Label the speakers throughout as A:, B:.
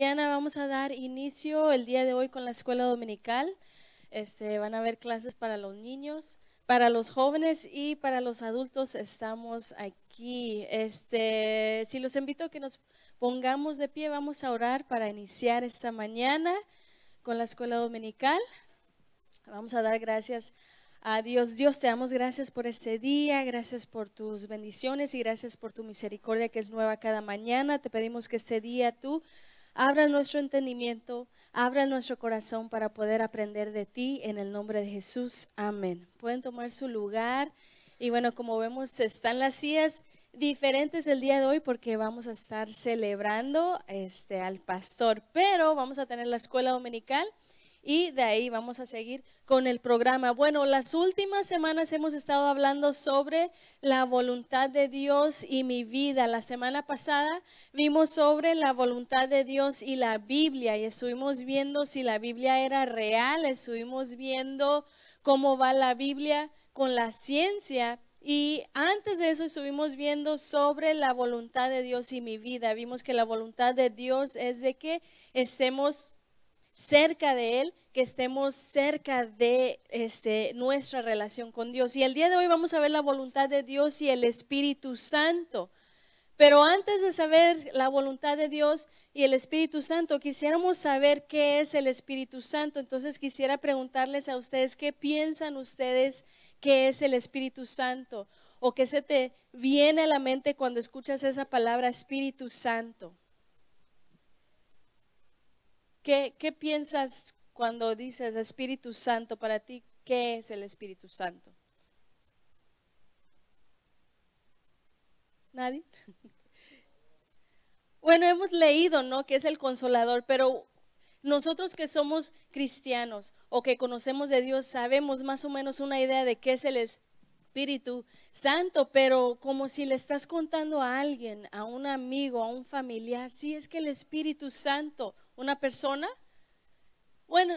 A: Mañana vamos a dar inicio el día de hoy con la escuela dominical. Este, van a haber clases para los niños, para los jóvenes y para los adultos. Estamos aquí. Este, si los invito a que nos pongamos de pie, vamos a orar para iniciar esta mañana con la escuela dominical. Vamos a dar gracias a Dios. Dios, te damos gracias por este día, gracias por tus bendiciones y gracias por tu misericordia que es nueva cada mañana. Te pedimos que este día tú Abra nuestro entendimiento, abra nuestro corazón para poder aprender de ti en el nombre de Jesús. Amén. Pueden tomar su lugar. Y bueno, como vemos, están las sillas diferentes el día de hoy porque vamos a estar celebrando este, al pastor, pero vamos a tener la escuela dominical y de ahí vamos a seguir con el programa. Bueno, las últimas semanas hemos estado hablando sobre la voluntad de Dios y mi vida. La semana pasada vimos sobre la voluntad de Dios y la Biblia y estuvimos viendo si la Biblia era real, estuvimos viendo cómo va la Biblia con la ciencia, y antes de eso estuvimos viendo sobre la voluntad de Dios y mi vida. Vimos que la voluntad de Dios es de que estemos cerca de Él, que estemos cerca de este, nuestra relación con Dios. Y el día de hoy vamos a ver la voluntad de Dios y el Espíritu Santo. Pero antes de saber la voluntad de Dios y el Espíritu Santo, quisiéramos saber qué es el Espíritu Santo. Entonces quisiera preguntarles a ustedes qué piensan ustedes que es el Espíritu Santo o qué se te viene a la mente cuando escuchas esa palabra Espíritu Santo. ¿Qué, piensas cuando dices Espíritu Santo para ti? ¿Qué es el Espíritu Santo? ¿Nadie? Bueno, hemos leído, ¿no? Que es el consolador, pero nosotros que somos cristianos o que conocemos de Dios sabemos más o menos una idea de qué es el Espíritu Santo, pero como si le estás contando a alguien, a un amigo, a un familiar, si es que el Espíritu Santo una persona. Bueno,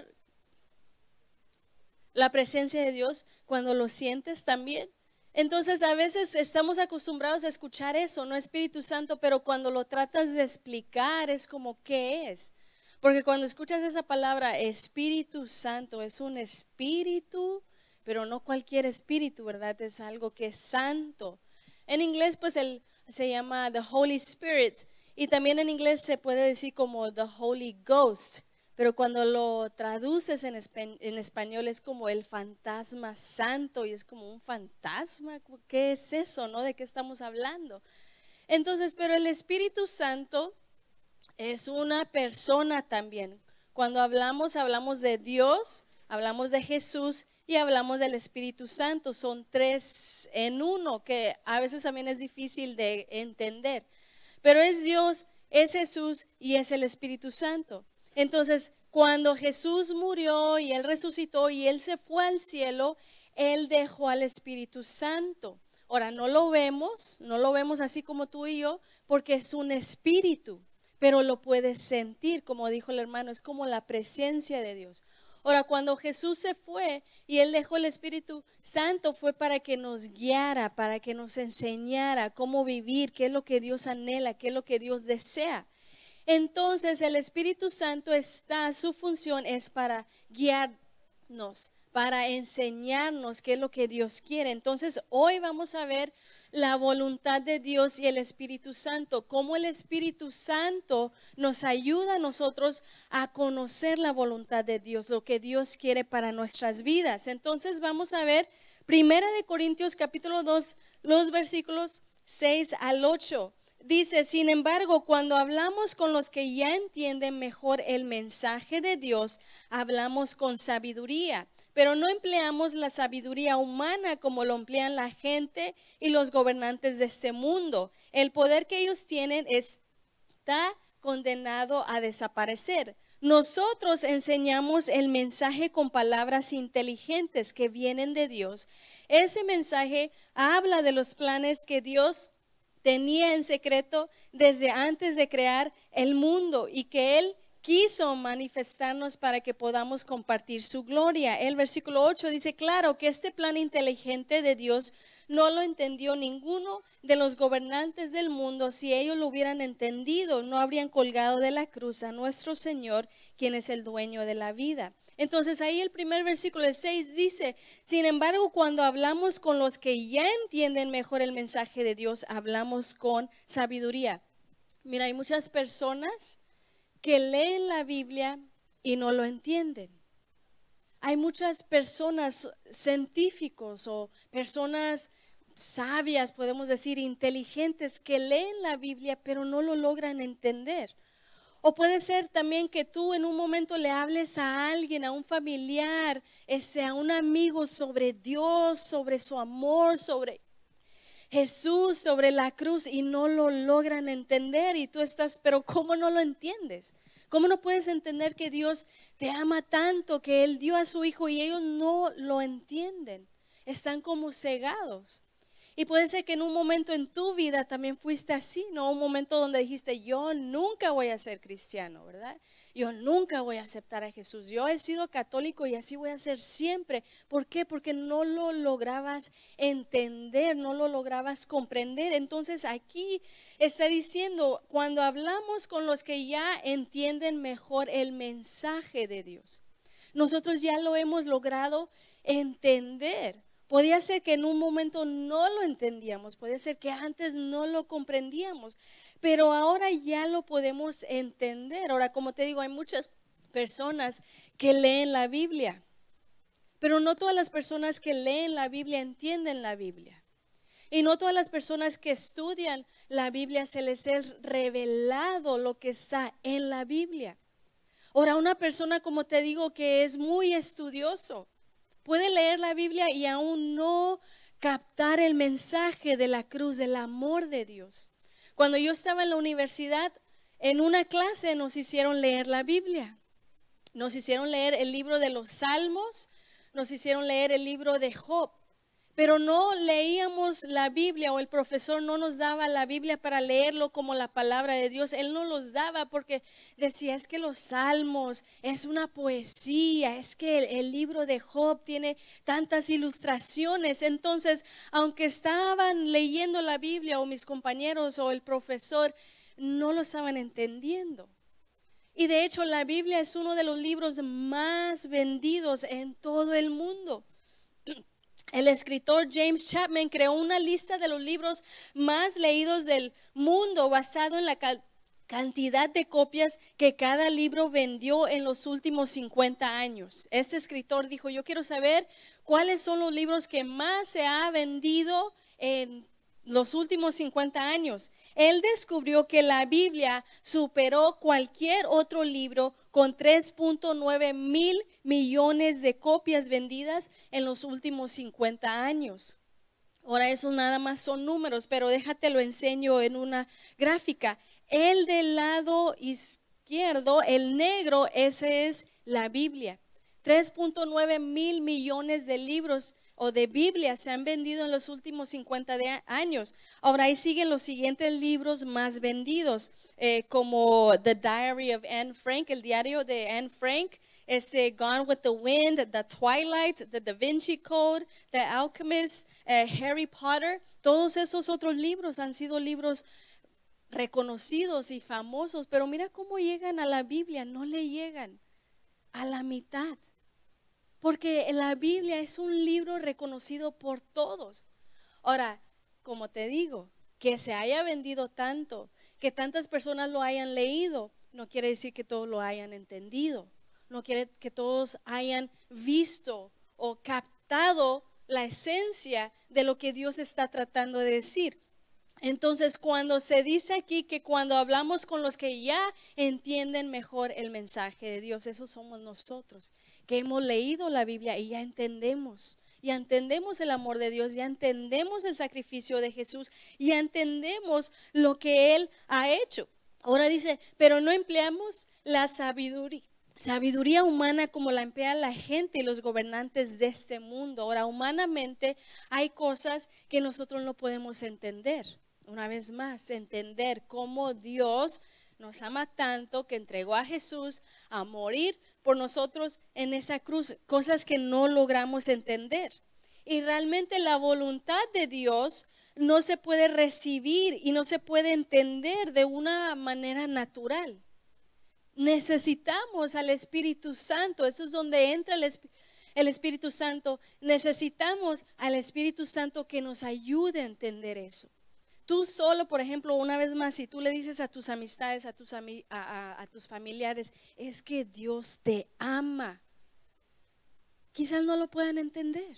A: la presencia de Dios cuando lo sientes también. Entonces a veces estamos acostumbrados a escuchar eso, no Espíritu Santo, pero cuando lo tratas de explicar es como, ¿qué es? Porque cuando escuchas esa palabra, Espíritu Santo, es un espíritu, pero no cualquier espíritu, ¿verdad? Es algo que es santo. En inglés, pues se llama the Holy Spirit y también en inglés se puede decir como the Holy Ghost, pero cuando lo traduces en, español es como el fantasma santo y es como un fantasma. ¿Qué es eso? ¿No? ¿De qué estamos hablando? Entonces, pero el Espíritu Santo es una persona también. Cuando hablamos, hablamos de Dios, hablamos de Jesús y hablamos del Espíritu Santo. Son tres en uno que a veces también es difícil de entender pero es Dios, es Jesús y es el Espíritu Santo. Entonces, cuando Jesús murió y Él resucitó y Él se fue al cielo, Él dejó al Espíritu Santo. Ahora, no lo vemos, no lo vemos así como tú y yo, porque es un espíritu, pero lo puedes sentir, como dijo el hermano, es como la presencia de Dios. Ahora, cuando Jesús se fue y Él dejó el Espíritu Santo, fue para que nos guiara, para que nos enseñara cómo vivir, qué es lo que Dios anhela, qué es lo que Dios desea. Entonces, el Espíritu Santo está, su función es para guiarnos, para enseñarnos qué es lo que Dios quiere. Entonces, hoy vamos a ver la voluntad de Dios y el Espíritu Santo, cómo el Espíritu Santo nos ayuda a nosotros a conocer la voluntad de Dios, lo que Dios quiere para nuestras vidas. Entonces vamos a ver Primera de Corintios capítulo 2, los versículos 6 al 8. Dice, sin embargo, cuando hablamos con los que ya entienden mejor el mensaje de Dios, hablamos con sabiduría pero no empleamos la sabiduría humana como lo emplean la gente y los gobernantes de este mundo. El poder que ellos tienen está condenado a desaparecer. Nosotros enseñamos el mensaje con palabras inteligentes que vienen de Dios. Ese mensaje habla de los planes que Dios tenía en secreto desde antes de crear el mundo y que Él quiso manifestarnos para que podamos compartir su gloria. El versículo 8 dice, claro que este plan inteligente de Dios no lo entendió ninguno de los gobernantes del mundo. Si ellos lo hubieran entendido, no habrían colgado de la cruz a nuestro Señor, quien es el dueño de la vida. Entonces ahí el primer versículo 6 dice, sin embargo, cuando hablamos con los que ya entienden mejor el mensaje de Dios, hablamos con sabiduría. Mira, hay muchas personas que leen la Biblia y no lo entienden. Hay muchas personas científicos o personas sabias, podemos decir, inteligentes, que leen la Biblia pero no lo logran entender. O puede ser también que tú en un momento le hables a alguien, a un familiar, ese, eh, a un amigo sobre Dios, sobre su amor, sobre Jesús sobre la cruz y no lo logran entender y tú estás, pero ¿cómo no lo entiendes? ¿Cómo no puedes entender que Dios te ama tanto, que Él dio a su Hijo y ellos no lo entienden? Están como cegados. Y puede ser que en un momento en tu vida también fuiste así, ¿no? Un momento donde dijiste, yo nunca voy a ser cristiano, ¿verdad? yo nunca voy a aceptar a Jesús. Yo he sido católico y así voy a ser siempre. ¿Por qué? Porque no lo lograbas entender, no lo lograbas comprender. Entonces aquí está diciendo, cuando hablamos con los que ya entienden mejor el mensaje de Dios, nosotros ya lo hemos logrado entender. Podía ser que en un momento no lo entendíamos, podía ser que antes no lo comprendíamos, pero ahora ya lo podemos entender. Ahora, como te digo, hay muchas personas que leen la Biblia, pero no todas las personas que leen la Biblia entienden la Biblia. Y no todas las personas que estudian la Biblia se les es revelado lo que está en la Biblia. Ahora, una persona, como te digo, que es muy estudioso, puede leer la Biblia y aún no captar el mensaje de la cruz, del amor de Dios. Cuando yo estaba en la universidad, en una clase nos hicieron leer la Biblia. Nos hicieron leer el libro de los Salmos, nos hicieron leer el libro de Job pero no leíamos la Biblia o el profesor no nos daba la Biblia para leerlo como la palabra de Dios. Él no los daba porque decía, es que los salmos es una poesía, es que el, libro de Job tiene tantas ilustraciones. Entonces, aunque estaban leyendo la Biblia o mis compañeros o el profesor, no lo estaban entendiendo. Y de hecho la Biblia es uno de los libros más vendidos en todo el mundo. El escritor James Chapman creó una lista de los libros más leídos del mundo basado en la cantidad de copias que cada libro vendió en los últimos 50 años. Este escritor dijo, yo quiero saber cuáles son los libros que más se ha vendido en los últimos 50 años. Él descubrió que la Biblia superó cualquier otro libro con 3.9 mil millones de copias vendidas en los últimos 50 años. Ahora eso nada más son números, pero déjate lo enseño en una gráfica. El del lado izquierdo, el negro, ese es la Biblia. 3.9 mil millones de libros o de Biblia se han vendido en los últimos 50 años. Ahora ahí siguen los siguientes libros más vendidos, eh, como The Diary of Anne Frank, el diario de Anne Frank, este, Gone with the Wind, The Twilight, The Da Vinci Code, The Alchemist, eh, Harry Potter. Todos esos otros libros han sido libros reconocidos y famosos, pero mira cómo llegan a la Biblia, no le llegan a la mitad porque la Biblia es un libro reconocido por todos. Ahora, como te digo, que se haya vendido tanto, que tantas personas lo hayan leído, no quiere decir que todos lo hayan entendido, no quiere que todos hayan visto o captado la esencia de lo que Dios está tratando de decir. Entonces, cuando se dice aquí que cuando hablamos con los que ya entienden mejor el mensaje de Dios, esos somos nosotros hemos leído la Biblia y ya entendemos. Ya entendemos el amor de Dios, ya entendemos el sacrificio de Jesús, ya entendemos lo que Él ha hecho. Ahora dice, pero no empleamos la sabiduría, sabiduría humana como la emplea la gente y los gobernantes de este mundo. Ahora, humanamente hay cosas que nosotros no podemos entender. Una vez más, entender cómo Dios nos ama tanto que entregó a Jesús a morir por nosotros en esa cruz, cosas que no logramos entender. Y realmente la voluntad de Dios no se puede recibir y no se puede entender de una manera natural. Necesitamos al Espíritu Santo, eso es donde entra el, Espíritu Santo. Necesitamos al Espíritu Santo que nos ayude a entender eso tú solo, por ejemplo, una vez más, si tú le dices a tus amistades, a tus, familiares, es que Dios te ama, quizás no lo puedan entender.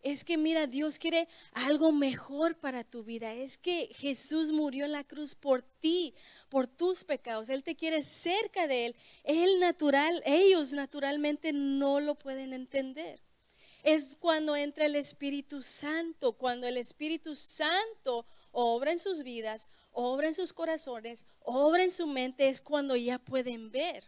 A: Es que mira, Dios quiere algo mejor para tu vida. Es que Jesús murió en la cruz por ti, por tus pecados. Él te quiere cerca de Él. Él natural, ellos naturalmente no lo pueden entender es cuando entra el Espíritu Santo, cuando el Espíritu Santo obra en sus vidas, obra en sus corazones, obra en su mente, es cuando ya pueden ver.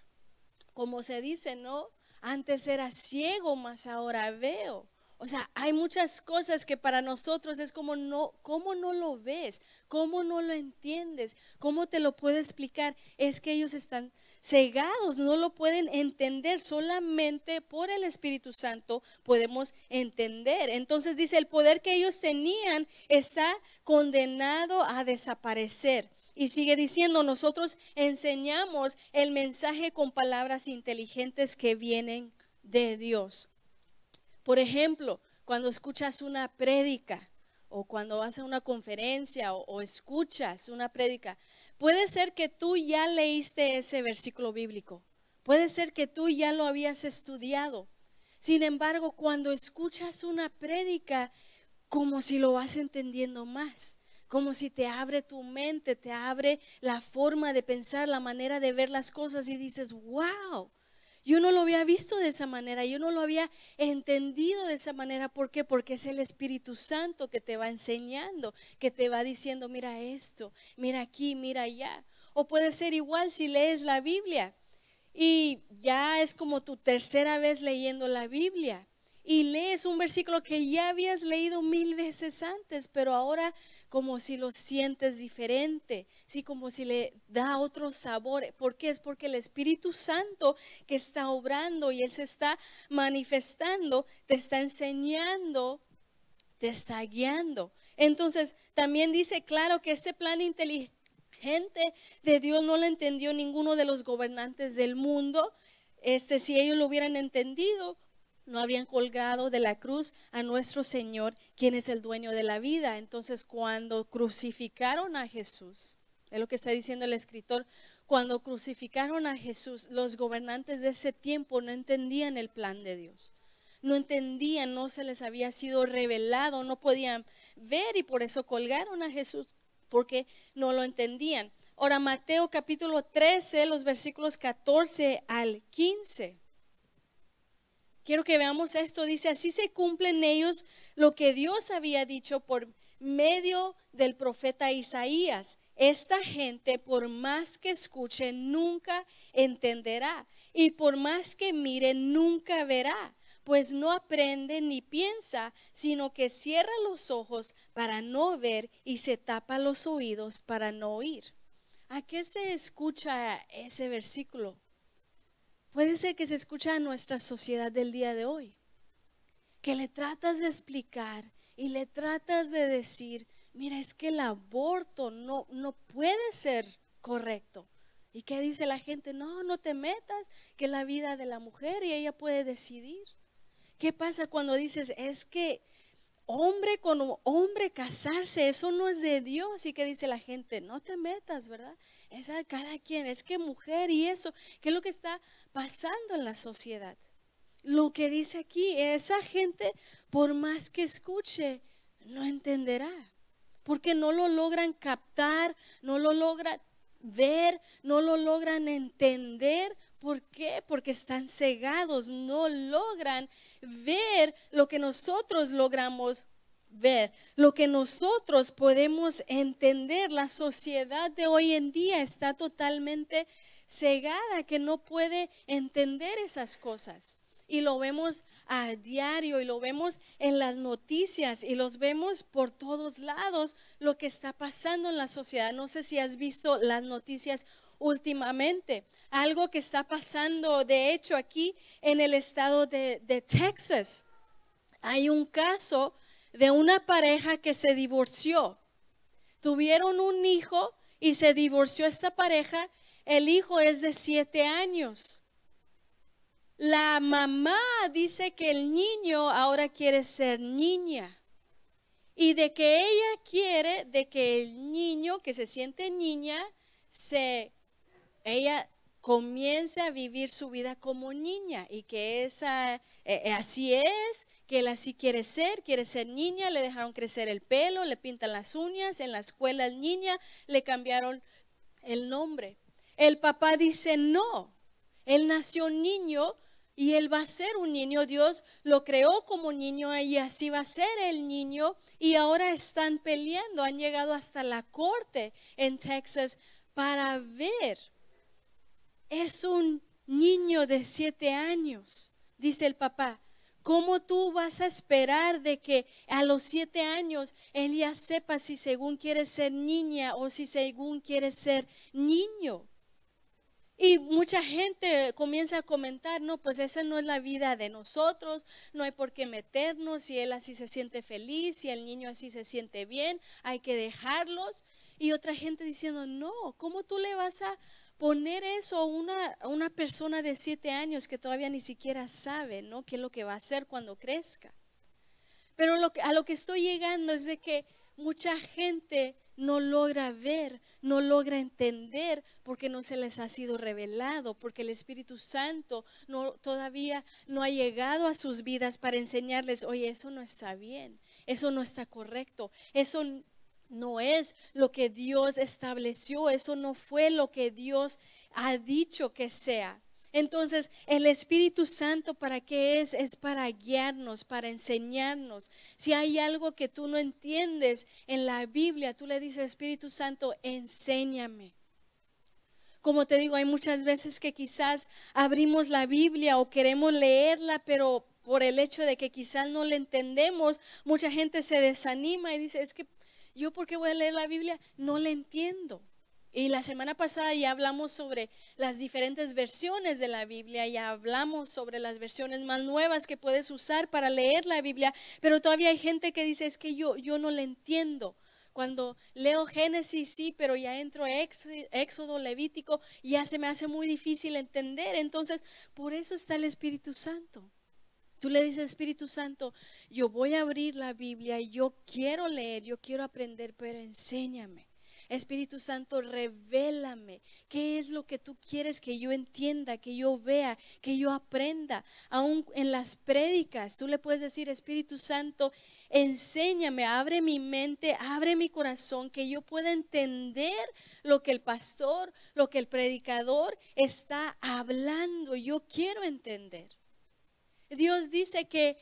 A: Como se dice, ¿no? Antes era ciego, mas ahora veo. O sea, hay muchas cosas que para nosotros es como no, ¿cómo no lo ves? ¿Cómo no lo entiendes? ¿Cómo te lo puedo explicar? Es que ellos están cegados, no lo pueden entender. Solamente por el Espíritu Santo podemos entender. Entonces dice, el poder que ellos tenían está condenado a desaparecer. Y sigue diciendo, nosotros enseñamos el mensaje con palabras inteligentes que vienen de Dios. Por ejemplo, cuando escuchas una prédica o cuando vas a una conferencia o, escuchas una prédica, Puede ser que tú ya leíste ese versículo bíblico. Puede ser que tú ya lo habías estudiado. Sin embargo, cuando escuchas una prédica, como si lo vas entendiendo más, como si te abre tu mente, te abre la forma de pensar, la manera de ver las cosas y dices, wow, yo no lo había visto de esa manera, yo no lo había entendido de esa manera. ¿Por qué? Porque es el Espíritu Santo que te va enseñando, que te va diciendo, mira esto, mira aquí, mira allá. O puede ser igual si lees la Biblia y ya es como tu tercera vez leyendo la Biblia y lees un versículo que ya habías leído mil veces antes, pero ahora como si lo sientes diferente, sí, como si le da otro sabor. ¿Por qué? Es porque el Espíritu Santo que está obrando y Él se está manifestando, te está enseñando, te está guiando. Entonces, también dice, claro, que este plan inteligente de Dios no lo entendió ninguno de los gobernantes del mundo. Este, si ellos lo hubieran entendido, no habían colgado de la cruz a nuestro Señor, quien es el dueño de la vida. Entonces, cuando crucificaron a Jesús, es lo que está diciendo el escritor, cuando crucificaron a Jesús, los gobernantes de ese tiempo no entendían el plan de Dios. No entendían, no se les había sido revelado, no podían ver y por eso colgaron a Jesús porque no lo entendían. Ahora, Mateo capítulo 13, los versículos 14 al 15. Quiero que veamos esto. Dice, así se cumplen ellos lo que Dios había dicho por medio del profeta Isaías. Esta gente, por más que escuche, nunca entenderá. Y por más que mire, nunca verá. Pues no aprende ni piensa, sino que cierra los ojos para no ver y se tapa los oídos para no oír. ¿A qué se escucha ese versículo? puede ser que se escucha a nuestra sociedad del día de hoy, que le tratas de explicar y le tratas de decir, mira, es que el aborto no, no puede ser correcto. ¿Y qué dice la gente? No, no te metas, que es la vida de la mujer y ella puede decidir. ¿Qué pasa cuando dices, es que hombre con hombre casarse, eso no es de Dios? ¿Y qué dice la gente? No te metas, ¿verdad? es cada quien, es que mujer y eso, ¿qué es lo que está pasando en la sociedad? Lo que dice aquí, esa gente, por más que escuche, no entenderá, porque no lo logran captar, no lo logran ver, no lo logran entender. ¿Por qué? Porque están cegados, no logran ver lo que nosotros logramos ver, lo que nosotros podemos entender, la sociedad de hoy en día está totalmente cegada, que no puede entender esas cosas. Y lo vemos a diario y lo vemos en las noticias y los vemos por todos lados lo que está pasando en la sociedad. No sé si has visto las noticias últimamente. Algo que está pasando, de hecho, aquí en el estado de, de Texas. Hay un caso de una pareja que se divorció. Tuvieron un hijo y se divorció esta pareja. El hijo es de siete años. La mamá dice que el niño ahora quiere ser niña y de que ella quiere de que el niño que se siente niña se ella comience a vivir su vida como niña y que esa eh, eh, así es que él así quiere ser, quiere ser niña, le dejaron crecer el pelo, le pintan las uñas, en la escuela es niña, le cambiaron el nombre. El papá dice, no, él nació niño y él va a ser un niño, Dios lo creó como niño y así va a ser el niño y ahora están peleando, han llegado hasta la corte en Texas para ver. Es un niño de siete años, dice el papá ¿Cómo tú vas a esperar de que a los siete años él ya sepa si según quiere ser niña o si según quiere ser niño? Y mucha gente comienza a comentar, no, pues esa no es la vida de nosotros, no hay por qué meternos, si él así se siente feliz, si el niño así se siente bien, hay que dejarlos. Y otra gente diciendo, no, ¿cómo tú le vas a, poner eso a una, persona de siete años que todavía ni siquiera sabe, ¿no? ¿Qué es lo que va a hacer cuando crezca? Pero lo que, a lo que estoy llegando es de que mucha gente no logra ver, no logra entender porque no se les ha sido revelado, porque el Espíritu Santo no, todavía no ha llegado a sus vidas para enseñarles, oye, eso no está bien, eso no está correcto, eso no no es lo que Dios estableció, eso no fue lo que Dios ha dicho que sea. Entonces, el Espíritu Santo, ¿para qué es? Es para guiarnos, para enseñarnos. Si hay algo que tú no entiendes en la Biblia, tú le dices, Espíritu Santo, enséñame. Como te digo, hay muchas veces que quizás abrimos la Biblia o queremos leerla, pero por el hecho de que quizás no la entendemos, mucha gente se desanima y dice, es que ¿yo por qué voy a leer la Biblia? No la entiendo. Y la semana pasada ya hablamos sobre las diferentes versiones de la Biblia, ya hablamos sobre las versiones más nuevas que puedes usar para leer la Biblia, pero todavía hay gente que dice, es que yo, yo no la entiendo. Cuando leo Génesis, sí, pero ya entro a Éxodo, Levítico, ya se me hace muy difícil entender. Entonces, por eso está el Espíritu Santo. Tú le dices, Espíritu Santo, yo voy a abrir la Biblia, yo quiero leer, yo quiero aprender, pero enséñame. Espíritu Santo, revélame qué es lo que tú quieres que yo entienda, que yo vea, que yo aprenda. Aún en las prédicas, tú le puedes decir, Espíritu Santo, enséñame, abre mi mente, abre mi corazón, que yo pueda entender lo que el pastor, lo que el predicador está hablando. Yo quiero entender. Dios dice que,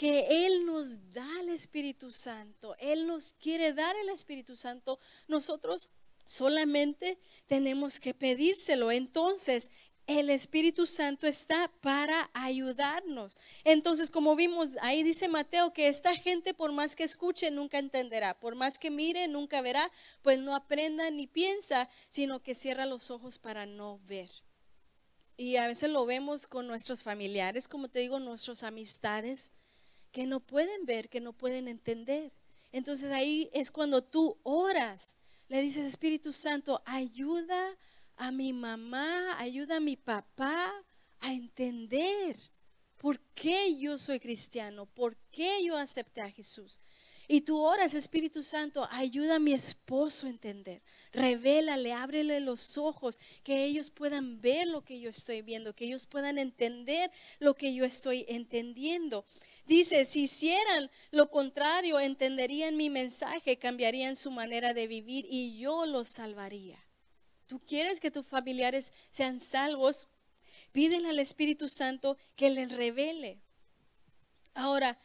B: Él nos
A: da el Espíritu Santo, Él nos quiere dar el Espíritu Santo. Nosotros solamente tenemos que pedírselo. Entonces, el Espíritu Santo está para ayudarnos. Entonces, como vimos, ahí dice Mateo que esta gente por más que escuche nunca entenderá, por más que mire nunca verá, pues no aprenda ni piensa, sino que cierra los ojos para no ver. Y a veces lo vemos con nuestros familiares, como te digo, nuestros amistades, que no pueden ver, que no pueden entender. Entonces ahí es cuando tú oras, le dices, Espíritu Santo, ayuda a mi mamá, ayuda a mi papá a entender por qué yo soy cristiano, por qué yo acepté a Jesús, y tú oras, Espíritu Santo, ayuda a mi esposo a entender. Revélale, ábrele los ojos, que ellos puedan ver lo que yo estoy viendo, que ellos puedan entender lo que yo estoy entendiendo. Dice, si hicieran lo contrario, entenderían mi mensaje, cambiarían su manera de vivir y yo los salvaría. Tú quieres que tus familiares sean salvos, pídele al Espíritu Santo que les revele. Ahora,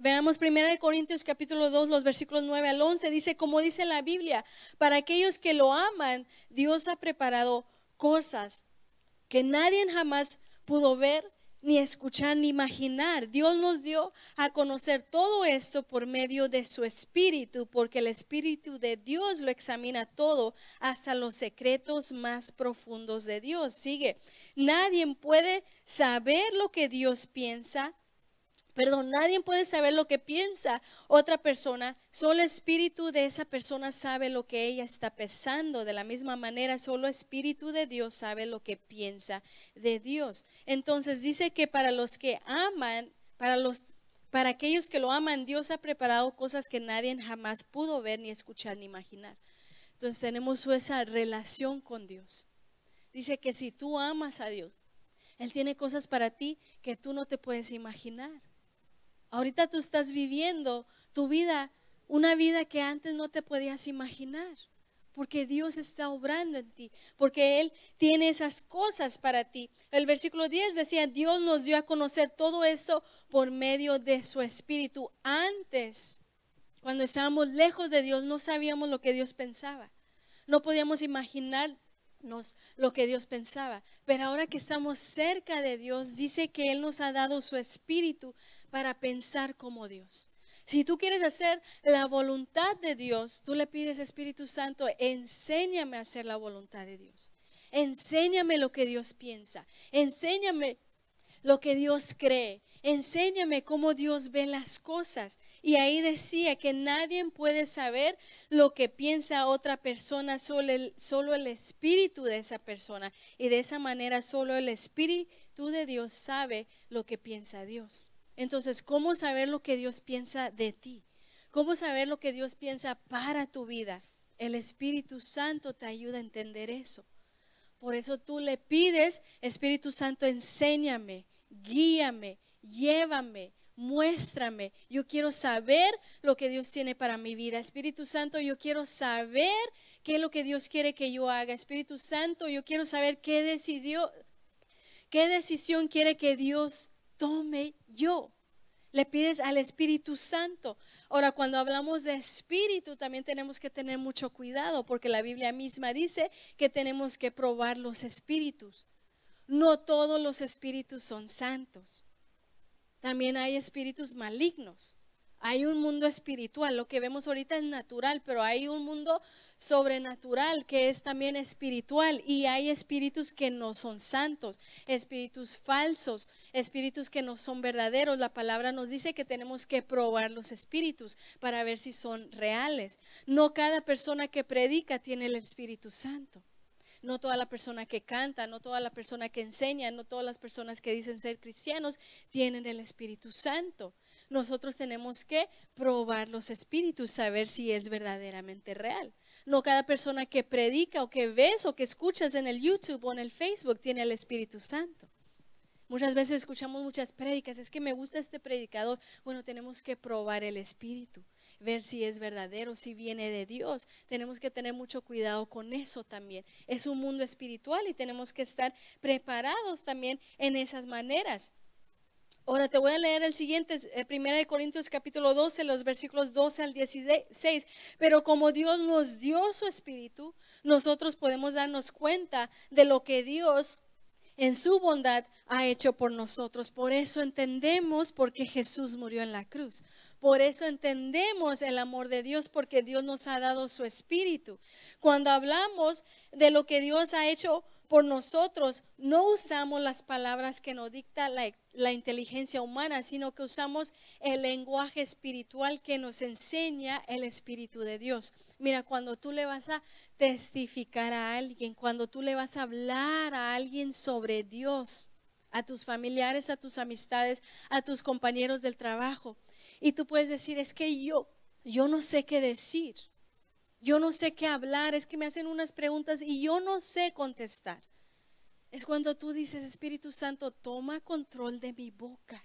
A: Veamos 1 Corintios capítulo 2, los versículos 9 al 11. Dice, como dice la Biblia, para aquellos que lo aman, Dios ha preparado cosas que nadie jamás pudo ver, ni escuchar, ni imaginar. Dios nos dio a conocer todo esto por medio de su espíritu, porque el espíritu de Dios lo examina todo, hasta los secretos más profundos de Dios. Sigue, nadie puede saber lo que Dios piensa Perdón, nadie puede saber lo que piensa otra persona. Solo el espíritu de esa persona sabe lo que ella está pensando. De la misma manera, solo el espíritu de Dios sabe lo que piensa de Dios. Entonces dice que para los que aman, para para aquellos que lo aman, Dios ha preparado cosas que nadie jamás pudo ver ni escuchar ni imaginar. Entonces tenemos esa relación con Dios. Dice que si tú amas a Dios, Él tiene cosas para ti que tú no te puedes imaginar. Ahorita tú estás viviendo tu vida, una vida que antes no te podías imaginar, porque Dios está obrando en ti, porque Él tiene esas cosas para ti. El versículo 10 decía, Dios nos dio a conocer todo eso por medio de su Espíritu. Antes, cuando estábamos lejos de Dios, no sabíamos lo que Dios pensaba, no podíamos imaginarnos lo que Dios pensaba. Pero ahora que estamos cerca de Dios, dice que Él nos ha dado su espíritu para pensar como Dios. Si tú quieres hacer la voluntad de Dios, tú le pides, Espíritu Santo, enséñame a hacer la voluntad de Dios. Enséñame lo que Dios piensa. Enséñame lo que Dios cree. Enséñame cómo Dios ve las cosas. Y ahí decía que nadie puede saber lo que piensa otra persona, solo el, solo el espíritu de esa persona. Y de esa manera solo el espíritu de Dios sabe lo que piensa Dios. Entonces, ¿cómo saber lo que Dios piensa de ti? ¿Cómo saber lo que Dios piensa para tu vida? El Espíritu Santo te ayuda a entender eso. Por eso tú le pides, Espíritu Santo, enséñame, guíame, llévame, muéstrame. Yo quiero saber lo que Dios tiene para mi vida. Espíritu Santo, yo quiero saber qué es lo que Dios quiere que yo haga. Espíritu Santo, yo quiero saber qué decidió, qué decisión quiere que Dios tome yo. Le pides al Espíritu Santo. Ahora, cuando hablamos de espíritu, también tenemos que tener mucho cuidado, porque la Biblia misma dice que tenemos que probar los espíritus. No todos los espíritus son santos. También hay espíritus malignos. Hay un mundo espiritual. Lo que vemos ahorita es natural, pero hay un mundo sobrenatural, que es también espiritual. Y hay espíritus que no son santos, espíritus falsos, espíritus que no son verdaderos. La palabra nos dice que tenemos que probar los espíritus para ver si son reales. No cada persona que predica tiene el Espíritu Santo. No toda la persona que canta, no toda la persona que enseña, no todas las personas que dicen ser cristianos tienen el Espíritu Santo nosotros tenemos que probar los espíritus, saber si es verdaderamente real. No cada persona que predica o que ves o que escuchas en el YouTube o en el Facebook tiene el Espíritu Santo. Muchas veces escuchamos muchas prédicas, es que me gusta este predicador. Bueno, tenemos que probar el Espíritu, ver si es verdadero, si viene de Dios. Tenemos que tener mucho cuidado con eso también. Es un mundo espiritual y tenemos que estar preparados también en esas maneras. Ahora te voy a leer el siguiente, 1 eh, Corintios capítulo 12, los versículos 12 al 16. Pero como Dios nos dio su espíritu, nosotros podemos darnos cuenta de lo que Dios en su bondad ha hecho por nosotros. Por eso entendemos por qué Jesús murió en la cruz. Por eso entendemos el amor de Dios, porque Dios nos ha dado su espíritu. Cuando hablamos de lo que Dios ha hecho por nosotros no usamos las palabras que nos dicta la, inteligencia humana, sino que usamos el lenguaje espiritual que nos enseña el Espíritu de Dios. Mira, cuando tú le vas a testificar a alguien, cuando tú le vas a hablar a alguien sobre Dios, a tus familiares, a tus amistades, a tus compañeros del trabajo, y tú puedes decir, es que yo, yo no sé qué decir yo no sé qué hablar, es que me hacen unas preguntas y yo no sé contestar. Es cuando tú dices, Espíritu Santo, toma control de mi boca,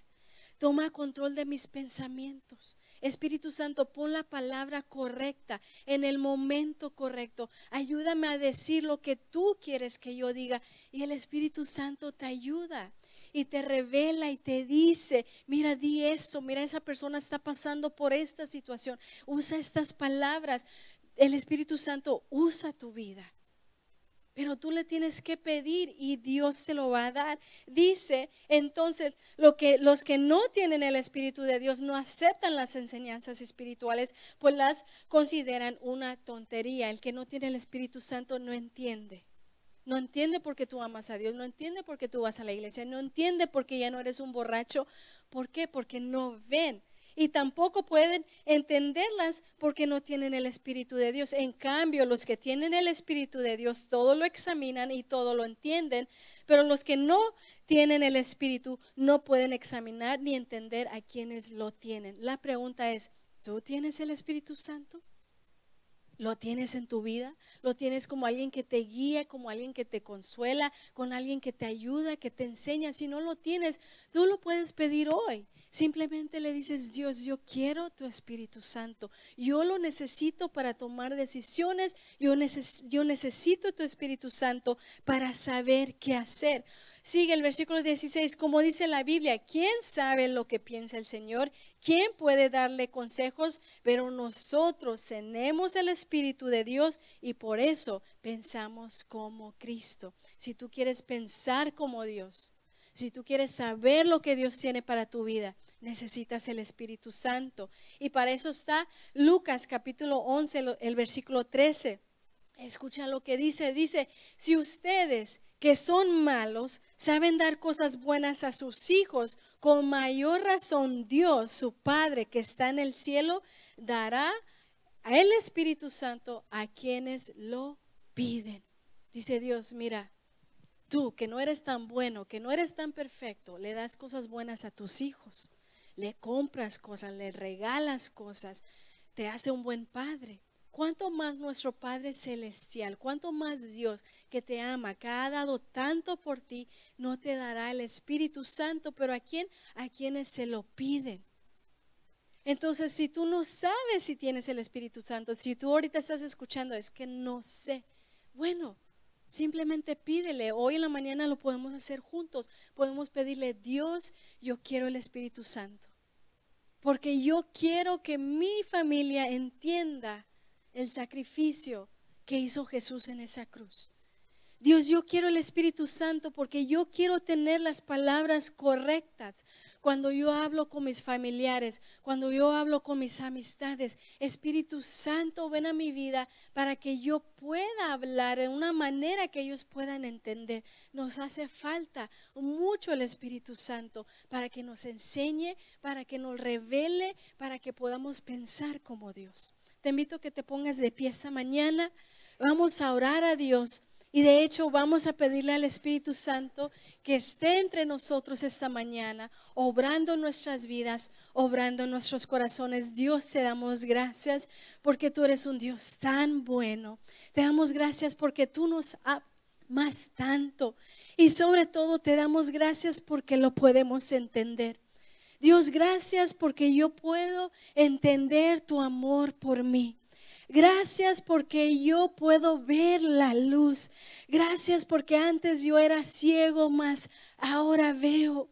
A: toma control de mis pensamientos. Espíritu Santo, pon la palabra correcta en el momento correcto. Ayúdame a decir lo que tú quieres que yo diga. Y el Espíritu Santo te ayuda y te revela y te dice, mira, di eso, mira, esa persona está pasando por esta situación. Usa estas palabras el Espíritu Santo usa tu vida. Pero tú le tienes que pedir y Dios te lo va a dar. Dice, entonces, lo que, los que no tienen el Espíritu de Dios no aceptan las enseñanzas espirituales, pues las consideran una tontería. El que no tiene el Espíritu Santo no entiende. No entiende por qué tú amas a Dios, no entiende por qué tú vas a la iglesia, no entiende por qué ya no eres un borracho. ¿Por qué? Porque no ven y tampoco pueden entenderlas porque no tienen el Espíritu de Dios. En cambio, los que tienen el Espíritu de Dios todo lo examinan y todo lo entienden, pero los que no tienen el Espíritu no pueden examinar ni entender a quienes lo tienen. La pregunta es, ¿tú tienes el Espíritu Santo? ¿Lo tienes en tu vida? ¿Lo tienes como alguien que te guía, como alguien que te consuela, con alguien que te ayuda, que te enseña? Si no lo tienes, tú lo puedes pedir hoy. Simplemente le dices, Dios, yo quiero tu Espíritu Santo. Yo lo necesito para tomar decisiones. Yo, necesito tu Espíritu Santo para saber qué hacer. Sigue el versículo 16, como dice la Biblia, ¿quién sabe lo que piensa el Señor? ¿Quién puede darle consejos? Pero nosotros tenemos el Espíritu de Dios y por eso pensamos como Cristo. Si tú quieres pensar como Dios, si tú quieres saber lo que Dios tiene para tu vida, necesitas el Espíritu Santo. Y para eso está Lucas capítulo 11, el versículo 13. Escucha lo que dice. Dice, si ustedes que son malos saben dar cosas buenas a sus hijos, con mayor razón Dios, su Padre que está en el cielo, dará el Espíritu Santo a quienes lo piden. Dice Dios, mira, tú que no eres tan bueno, que no eres tan perfecto, le das cosas buenas a tus hijos, le compras cosas, le regalas cosas, te hace un buen padre. ¿Cuánto más nuestro Padre Celestial, cuánto más Dios que te ama, que ha dado tanto por ti, no te dará el Espíritu Santo, pero a quién? A quienes se lo piden. Entonces, si tú no sabes si tienes el Espíritu Santo, si tú ahorita estás escuchando, es que no sé. Bueno, Simplemente pídele. Hoy en la mañana lo podemos hacer juntos. Podemos pedirle, Dios, yo quiero el Espíritu Santo. Porque yo quiero que mi familia entienda el sacrificio que hizo Jesús en esa cruz. Dios, yo quiero el Espíritu Santo porque yo quiero tener las palabras correctas cuando yo hablo con mis familiares, cuando yo hablo con mis amistades. Espíritu Santo, ven a mi vida para que yo pueda hablar de una manera que ellos puedan entender. Nos hace falta mucho el Espíritu Santo para que nos enseñe, para que nos revele, para que podamos pensar como Dios te invito a que te pongas de pie esta mañana. Vamos a orar a Dios. Y de hecho vamos a pedirle al Espíritu Santo que esté entre nosotros esta mañana, obrando nuestras vidas, obrando nuestros corazones. Dios, te damos gracias porque tú eres un Dios tan bueno. Te damos gracias porque tú nos amas tanto. Y sobre todo te damos gracias porque lo podemos entender. Dios, gracias porque yo puedo entender tu amor por mí. Gracias porque yo puedo ver la luz. Gracias porque antes yo era ciego, mas ahora veo.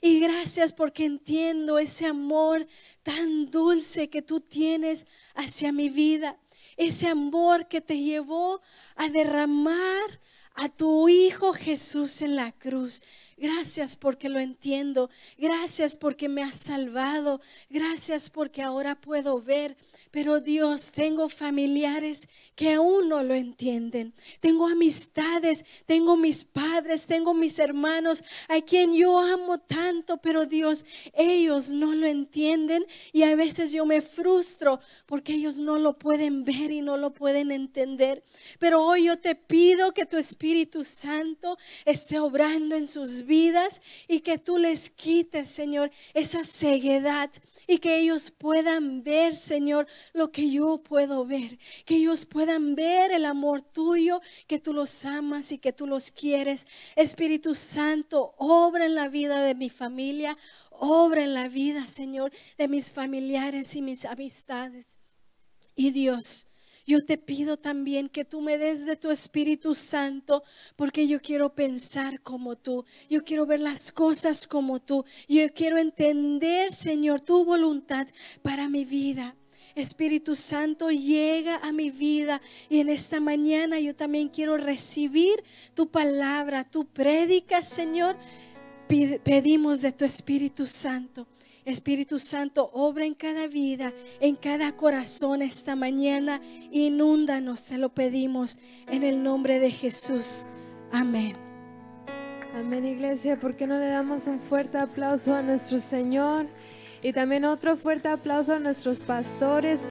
A: Y gracias porque entiendo ese amor tan dulce que tú tienes hacia mi vida. Ese amor que te llevó a derramar a tu Hijo Jesús en la cruz. Gracias porque lo entiendo. Gracias porque me has salvado. Gracias porque ahora puedo ver. Pero Dios, tengo familiares que aún no lo entienden. Tengo amistades, tengo mis padres, tengo mis hermanos, a quien yo amo tanto, pero Dios, ellos no lo entienden y a veces yo me frustro porque ellos no lo pueden ver y no lo pueden entender. Pero hoy yo te pido que tu Espíritu Santo esté obrando en sus vidas vidas y que tú les quites, Señor, esa ceguedad y que ellos puedan ver, Señor, lo que yo puedo ver, que ellos puedan ver el amor tuyo, que tú los amas y que tú los quieres. Espíritu Santo, obra en la vida de mi familia, obra en la vida, Señor, de mis familiares y mis amistades. Y Dios, yo te pido también que tú me des de tu Espíritu Santo, porque yo quiero pensar como tú, yo quiero ver las cosas como tú, yo quiero entender, Señor, tu voluntad para mi vida. Espíritu Santo, llega a mi vida y en esta mañana yo también quiero recibir tu palabra, tu prédica, Señor. Pedimos de tu Espíritu Santo Espíritu Santo, obra en cada vida, en cada corazón esta mañana. Inúndanos, te lo pedimos en el nombre de Jesús. Amén. Amén, iglesia. ¿Por qué no le damos un fuerte aplauso a nuestro Señor? Y también otro fuerte aplauso a nuestros pastores.